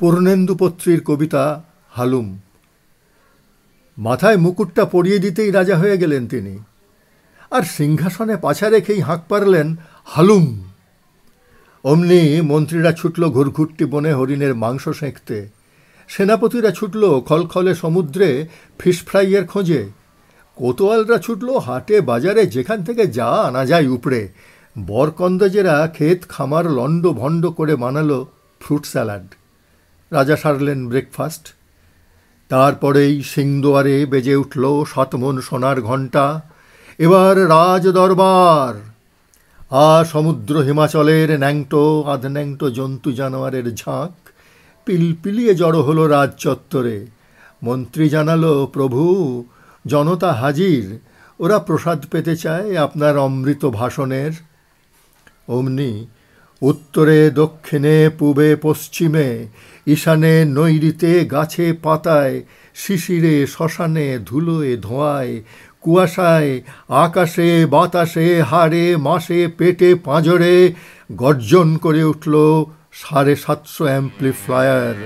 পূর্ণেন্দুপত্রীর কবিতা হালুম মাথায় মুকুটটা পরিয়ে দিতেই রাজা হয়ে গেলেন তিনি আর সিংহাসনে পাছা রেখেই হাঁক পারলেন হালুম অমনি মন্ত্রীরা ছুটল ঘুরঘুরটি বনে হরিণের মাংস সেঁকতে সেনাপতিরা ছুটল খলখলে সমুদ্রে ফিশ ফ্রাইয়ের খোঁজে কোতোয়ালরা ছুটল হাটে বাজারে যেখান থেকে যা আনা যায় উপড়ে বরকন্দজেরা ক্ষেত খামার লণ্ড ভণ্ড করে মানালো ফ্রুট স্যালাড রাজা সারলেন ব্রেকফাস্ট তারপরেই সিংদুয়ারে বেজে উঠল সাতমন সোনার ঘণ্টা এবার রাজ দরবার আ সমুদ্র হিমাচলের ন্যাংটো আধন্যাংটো জন্তু জানোয়ারের ঝাঁক পিলপিলিয়ে জড়ো হলো রাজ চত্বরে মন্ত্রী জানালো প্রভু জনতা হাজির ওরা প্রসাদ পেতে চায় আপনার অমৃত ভাষণের অমনি উত্তরে দক্ষিণে পূবে পশ্চিমে ঈশানে নৈরিতে গাছে পাতায় শিশিরে শ্মশানে ধুলোয় ধোঁয়ায় কুয়াশায় আকাশে বাতাসে হাড়ে মাসে পেটে পাঁজরে গর্জন করে উঠল সাড়ে সাতশো অ্যাম্প্লিফ্লায়ার